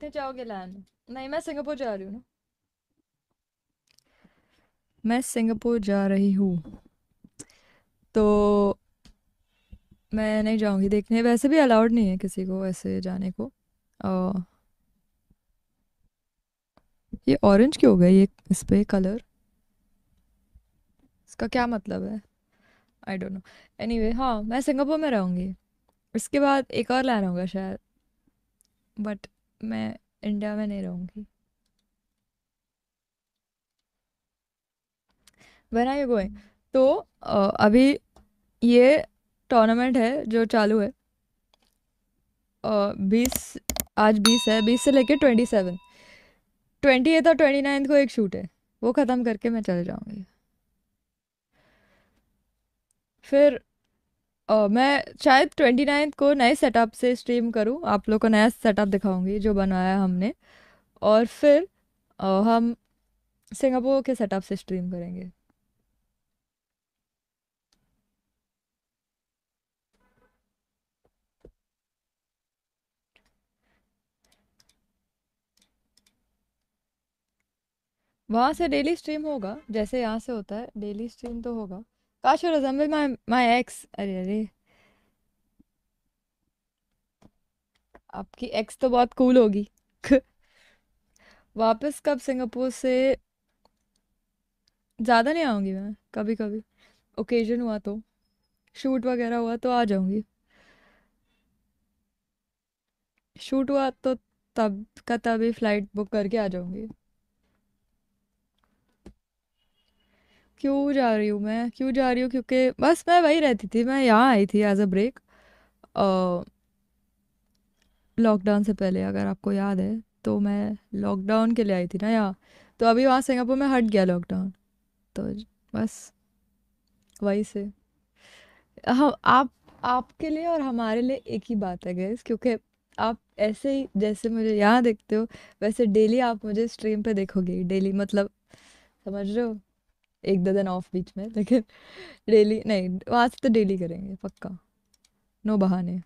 कितने जाओगे लैंड नहीं मैं सिंगापुर जा रही हूँ ना मैं सिंगापुर जा रही हूँ तो मैं नहीं जाऊँगी देखने वैसे भी अलाउड नहीं है किसी को ऐसे जाने को आ, ये ऑरेंज क्यों हो गया ये इस पर कलर इसका क्या मतलब है आई डोंट नो वे हाँ मैं सिंगापुर में रहूँगी इसके बाद एक और ला होगा शायद बट मैं इंडिया में नहीं रहूँगी वन आई यू गोइंग तो अभी ये टूर्नामेंट है जो चालू है बीस आज बीस है बीस से लेके ट्वेंटी सेवन ट्वेंटी एथ और ट्वेंटी नाइन्थ को एक शूट है वो ख़त्म करके मैं चले जाऊँगी फिर Uh, मैं शायद ट्वेंटी नाइन्थ को नए सेटअप से स्ट्रीम करूँ, आप लोग को नया सेटअप दिखाऊंगी जो बनाया हमने और फिर uh, हम सिंगापुर के सेटअप से स्ट्रीम करेंगे। वहाँ से डेली स्ट्रीम होगा, जैसे यहाँ से होता है, डेली स्ट्रीम तो होगा। Gosh, you resemble my my ex. अरे अरे आपकी एक्स तो बहुत कूल होगी वापस कब सिंगापुर से ज़्यादा नहीं आऊँगी मैं कभी कभी ओकेजन हुआ तो शूट वगैरह हुआ तो आ जाऊँगी शूट हुआ तो तब का तभी फ्लाइट बुक करके आ जाऊँगी क्यों जा रही हूँ मैं क्यों जा रही हूँ क्योंकि बस मैं वही रहती थी मैं यहाँ आई थी एज अ ब्रेक लॉकडाउन से पहले अगर आपको याद है तो मैं लॉकडाउन के लिए आई थी ना यहाँ तो अभी वहाँ सिंगापुर में हट गया लॉकडाउन तो बस वही से हम आप आपके लिए और हमारे लिए एक ही बात है गैस क्योंकि आप ऐसे ही जैसे मुझे यहाँ देखते हो वैसे डेली आप मुझे स्ट्रीम पे देखोगे डेली मतलब समझ रहे हो एक दो दिन ऑफ बीच में लेकिन डेली नहीं आज तो डेली करेंगे पक्का नो बहाने